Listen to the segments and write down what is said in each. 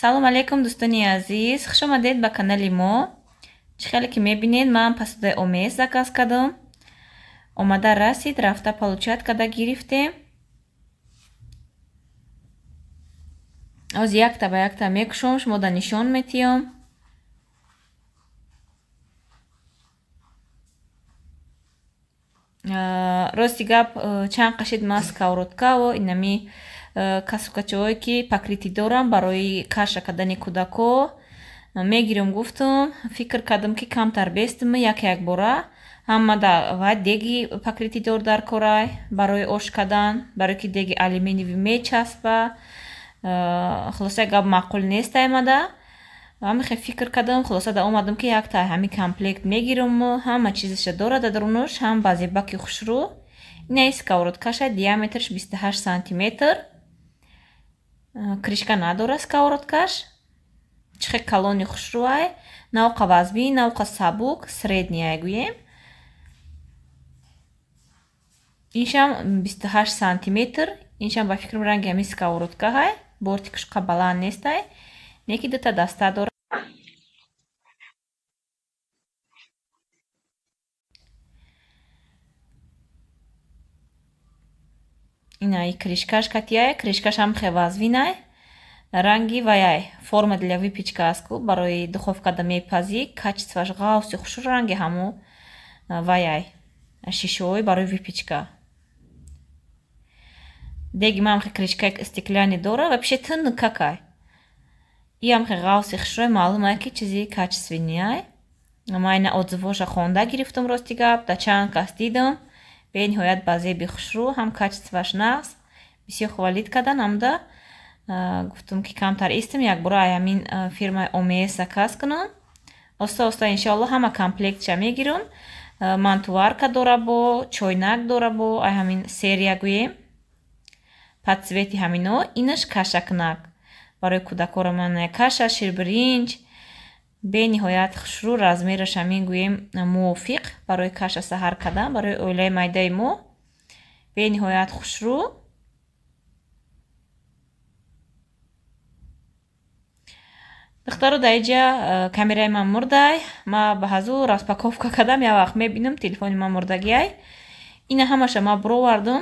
салом алейкум дӯстони азиз хуш омадед ба канали мо чӣ хеле ки мебинед ман пасудаи омес заказ кардам омада расид рафта получат када гирифтем оз якта ба якта мекушом шумо да нишон метиём э, рости гап э, чанд қашид маскавродкаво инами касукачиҳое ки покритӣ дорам барои каша кардани кӯдако мегирем гуфтум фикр кардам ки камтар бестм як як бора ҳамадава деги покритӣ дор дар корай барои ош кардан барои ки деги алюминив мечаспа э, хулоса як гап маъқул нест аймада ҳамихе фикр кардам хулоса да омадам ки як тай ҳами комплект мегирем ҳама чизаша дора да друнуш ҳам ба зебаки хушрӯ ина ин сковородкаша диаметрш бисту ҳашт сантиметр кришка надора сковородкаш чихе калони хушрӯай навқа вазби навқа сабук средняе гӯем иншам бисту ҳашт сантиметр иншам ба фикрм ранги ҳами сковородкаҳай бортикушқа баланд нестай некидата даста дора инай кришкашка тияй кришкашам хеваз винай ранги ваяй форма для випечка аску барои духовка да мепази качествоаш ғавси хушур ранги ҳаму ваяй шишои барои випечка деги маамхе кришка як истеклянӣ дора вообще тынкакай и амхе ғавси хушурай маълумай ки чизи качествениай майна отзывоша хонда гирифтум рости гап да чанд кас дидам бениҳоят ба зеби хушрӯ ҳам качествааш нағз бисёр хувалид када намуда гуфтум ки камтар истам якбора аямин фирмаи омеса каз кунам оста оста иншоалло ҳама комплектча мегирам мантуварка дора бо чойнак дора бо аҳамин серия гӯем патсвети ҳамино инаш кашакнак барои кӯдакора манакаша ширбиринҷ бениҳоят хушрур аз мерашам мегӯем мувофиқ барои каша саҳар кардан барои оилаи майдаи мо бениҳоят хушрӯ духтару дайҷа э, камераи ман мурдай ма баҳазур распаковка кардам явақт мебинам телефони ман мурдагиай ина ҳамаша ма буровардум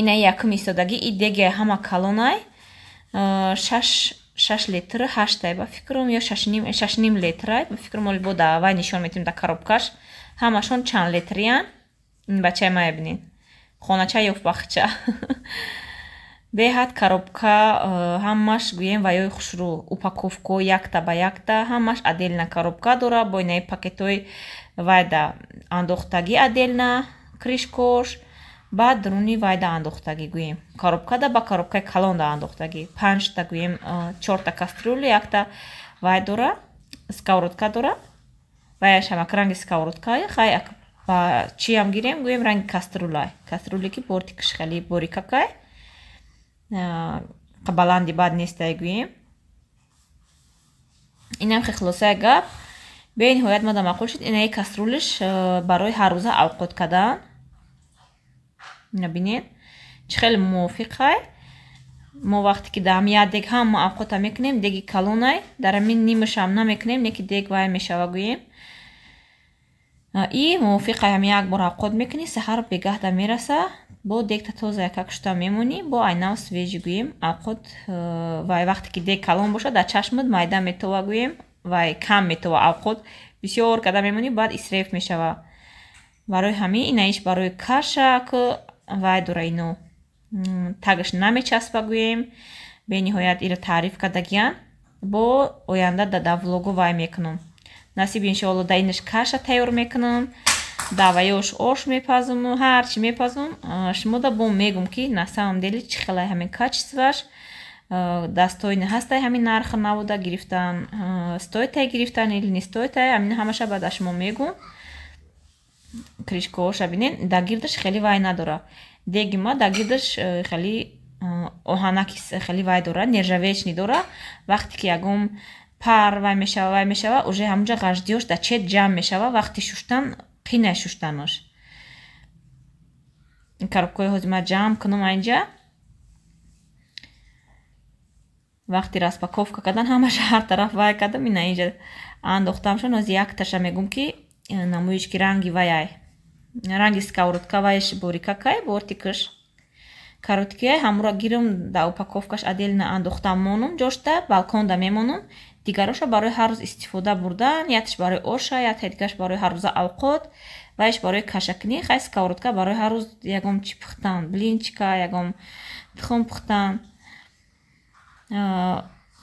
инаи якум истодагӣ и дегаи ҳама калонай э, шаш 6... 6 литр 8 ба фикрам ё 6 ним литра ба фикрам бо давай нишон метим да коробкаш ҳамашон чанд литриян ин бача ма ябинин хоначай ё бахча беҳад коробка э, ҳамаш гӯем ваёи хушрӯ упаковко якта ба якта ҳамаш аделна коробка дорад бо инаи пакетои вайда андохтагӣ аделна кришкош ба дуруни вайда андохтагӣ гӯем коробкада ба коробкаи калонда андохтагӣ панҷта гӯем э, чорта кастрюля якта вай дора сковородка дора ва яшамак ранги сковородкаи хай ба чиям гирем гӯем ранги кастрюлай кастрюле ки борти кишхали борикакай э, баланди бад нестай гӯем инам хе хулосаи гап бениҳоят мада маъқул шуд инаи кастрюлаш э, барои ҳаррӯза авқот кардан набинед чи хеле мувофиқай мо вақте ки дам я дег ҳама авқота мекунем деги калунай дар амин нимушам намекунем неки дег вай мешава гӯем и мувофиқай ҳам як бор авқот мекунӣ саҳар бегаҳда мераса бо дегта тоза якак шута мемонӣ бо айнав свежи гӯем авқот э, вай вақте ки дег калон бошад дар чашмат майда метова гӯем вай кам метова авқот бисёр гада мемонӣ баъд исреф мешава барои ҳамин инаиш барои кашак вай дура ино тагаш намечаспа гӯем бениҳоят иро таъриф кардагиян бо оянда дада влогу вай мекунам насиб иншоалло да инаш каша тайёр мекунам даваёш ош мепазум ҳарчи мепазум шумо да бо мегум ки на самом деле чӣ халай ҳамин качествааш дастоина ҳастай ҳамин нарха набуда гирифтан стоитай гирифтан или не стоитай ҳамин ҳамаша баъда шумо мегум кришкоша бинен да гирдаш хеле вай надора деги ма да гирдаш э, хеле э, оҳанаки э, хеле вай дора нержавечни дора вақте ки ягон пар вай мешава вай мешава уже ҳамуҷа ғаждиёш да чет ҷам мешава вақте шуштан қинай шуштанош коробкои ҳозима ҷам кунум айнҷа вақти распаковка кардан ҳамаша ҳар тараф вай кардам ина инҷа андохтамшон ҳози як таша мегум ки Э, намоишки ранги ваяй ранги сковородка вай шиборикакай бортикиш кароткияй ҳамура гирм да упаковкаш адилна андохта монум ҷошда балконда мемонум дигароша барои ҳар рӯз истифода бурдан яташ барои оша ята дигараш барои ҳаррӯза авқот ваяш барои кашакни хай сковородка барои ҳар рӯз ягом чи пухтан блинчика ягом тухм пухтан э,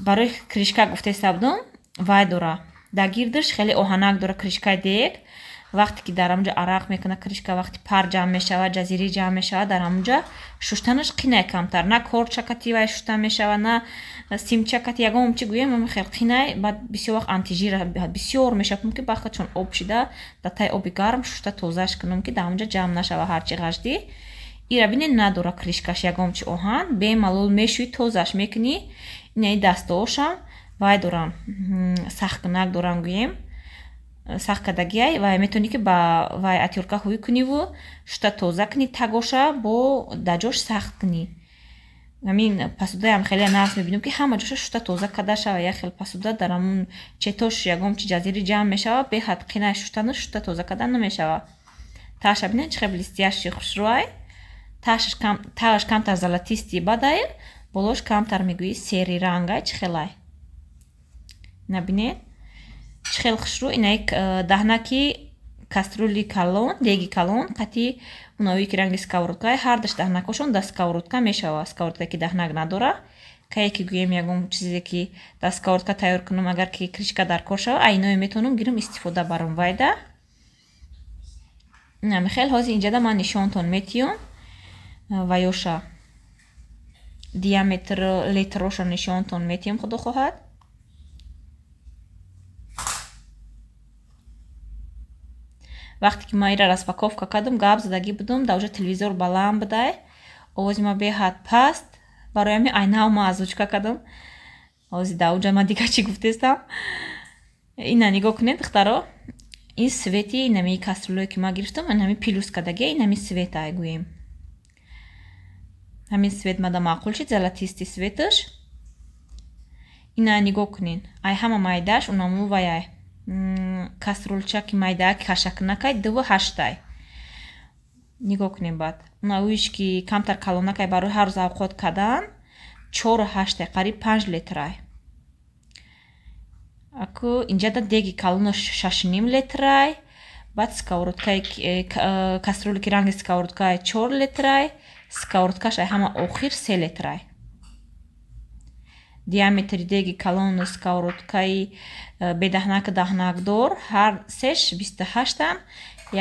барои кришка гуфтаи сабдум вай дора дар гирдиш хеле оҳанак дора кришкаи дег вақте ки дар амуҷа арақ мекуна кришка вақти пар ҷамъ мешавад ҷазири ҷамъ мешавад дар амуҷа шуштанаш қинай камтар на кор чакати вай шуштан мешава на сим чакати ягон чи гӯем хел қинай бад бисёр вақт антижира бисёр мешава пумки бахка чун об шида дар тай оби гарм шушта тозаш кунум ки дар амуҷа ҷамъ нашава ҳарчи ғажди ира бине надора кришкаш ягон чи оҳан бемалол мешӯи тозаш мекунӣ инаи дастоошам вай дорам сахткунак дорам гӯем сахткадагиай вай метони ки ба вай атёрка хӯй куниву шута тоза кни тагоша бо да ҷош сахт кни амин пасудаам хеле нас мебинм ки ҳама ҷоша шута тоза кадашава яхел пасуда дарамн четош ягом чи ҷазири ҷамъ мешава беҳад қинай шутану шута тоза када намешава таша бинан чи хеб листияши хушрӯай таваш камтар залатистӣ бадай болош камтар мегӯи сери рангай чи хелай набине чӣ хел хушрӯ инак э, даҳнаки каструли калон деги калон қатӣ унавӣ ки ранги сковородка ҳар даш даҳнакашон да сковородка мешава сковородка ки даҳнак надора кае ки гӯем ягон чизе ки да сковородка тайёр кунам агар ки кришка даркор шава айное метавонам гирам истифода барам вайда михел ҳози инҷада ман нишонтон метиём э, ва ёша диаметр летрошо нишонтон метиём худо хоҳад вақте ки ма ира расфаковка кардам гап задагӣ будам да уҷа телевизор баланд бидай овози ма беҳад паст бароями айнао ма азучка кардам овози да уҷа ма дигар чӣ гуфтестам ина нигоҳ кунед духтаро ин свети инами кастрюлое ки ма гирифтам инами пилюска даги инами света ай гӯем ҳамин свет мада маъқул чи золотисти светаш ина нигоҳ кунед ай ҳама майдаш унаму ваяй кастрюльчаки майда кашакнакай дву ҳаштай нигоҳ кунем баъд науиш ки камтар калонакай барои ҳар рӯз авқот кадан чору ҳаштай қариб панҷ литрай аку инҷада деги калона шашним литрай баъд сковородкаи э, э, кастрюлики ранги сковородкаи чор литрай сковородкашай ҳама охир се литрай диаметри деги калонус кавроткаи э, бедаҳнак даҳнак дор ҳар сеш бисту ҳаштам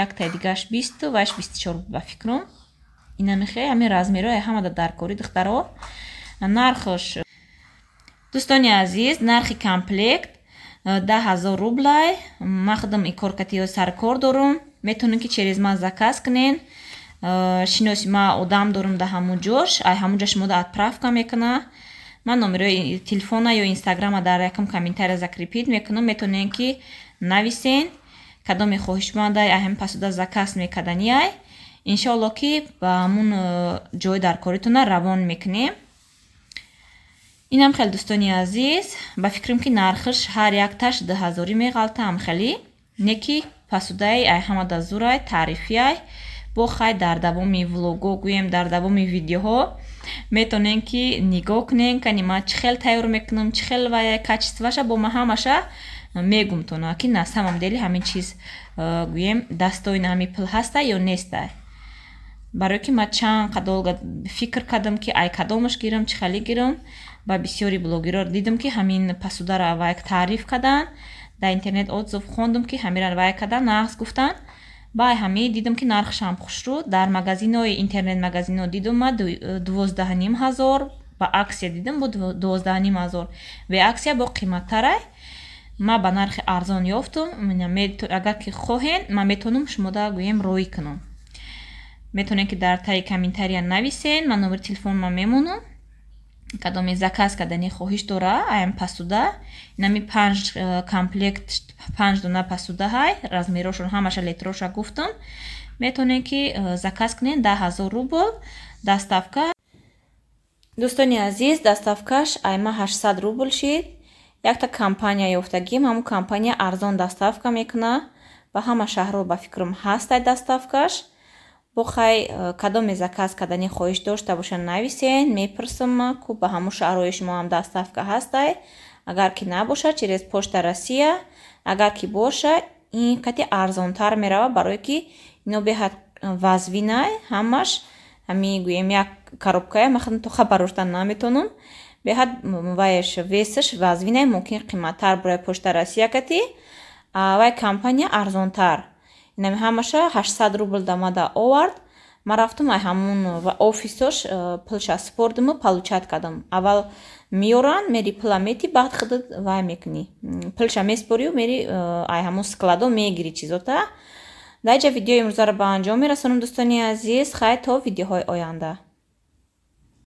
як таи дигараш бисту ваш бисту чор ба фикрум ина мехоҳе ҳамин размеро ҳамада даркори духтаро нархош дӯстони азиз нархи комплект э, да ҳазор рублай ман худам и коркатиё саркор дорум метавонем ки через ман заказ кунен э, шиноси ма одам дорум да ҳамуҷош ай ҳамуҷо шумода отправка мекуна ман номерои телефона ё инстаграма дар якам комментария закрепит мекунам метонен ки нависен кадоме хоҳишмандай аҳам пасуда заказ мекаданиай иншоалло ки ба ҳамун э, ҷои даркоритона равон мекунем инам хеле дӯстони азиз ба фикрим ки нархиш ҳар як таш дҳазорӣ меғалтаам хеле не ки пасудаи ай ҳамада зурай таърифиай бо хай дар давоми влогҳо гӯем дар давоми видеоҳо метавонем ки нигоҳ кунем канима чӣ хел тайёр мекунам чӣ хел вая качествоша бо ма ҳамаша э, мегум тона ки на самам дели ҳамин чиз э, гӯем дастои на ҳамин пул ҳаста ё неста барои ки ма чанд қадолга фикр кардам ки ай кадомаш гирам чӣ хеле гирам ба бисёри блогеро дидам ки ҳамин пасударавайк таъриф кардан дар интернет отзов хондам ки ҳамиран вай кардан нағз гуфтанд бай ҳамӣ дидам ки нархи шампухшру дар магазинои интернет магазино дидума э, дувоздаҳаним ҳазор ба аксия дидам бо дувоздаҳаним ҳазор ве аксия бо қиматтарай ма ба нархи арзон ёфтум агар ки хоҳен ман метонам шумо да гӯем рои кунам метонем ки дар таи комментария нависен ман номери телефонма мемонам кадоми заказ кардани хоҳиш дора аям пасуда инами панҷ э, комплект панҷ дона пасуда ҳай размирошон ҳамаша литроша гуфтам метавонем ки э, заказ кунем да ҳазор рубл даставка дӯстони азиз даставкаш айма 800 рубл шид якта компания ёфтагим ҳамун компания арзон даставка мекуна ба ҳама шаҳрҳо ба фикрам ҳастай даставкаш бо хай э, кадоме заказ кардани хоҳиш дошта боша нависен мепрсам ку ба ҳамун шаҳрҳои шумоам доставка ҳастай агар ки набоша через почта россия агар ки боша ин қатъи арзонтар мерава барое ки ино беҳад э, вазвинай ҳамаш ҳами гӯем як коробкае махн то хабар оштан наметонам беҳад ваеш весаш вазвинай мумкин қиматтар бурай почта россия кати вай компания арзонтар инами ҳамаша 800 рубл дамада овард ма рафтум ай ҳамун офисош э, пилша супордима получат кадам аввал меёран мери пила мети баъд худа вай мекунӣ пилша меспорию мери э, ай ҳамун складо мегирӣ чизота дайҷа видеои имрӯзаро ба анҷом мерасонам дӯстони азиз хай то видеоҳои оянда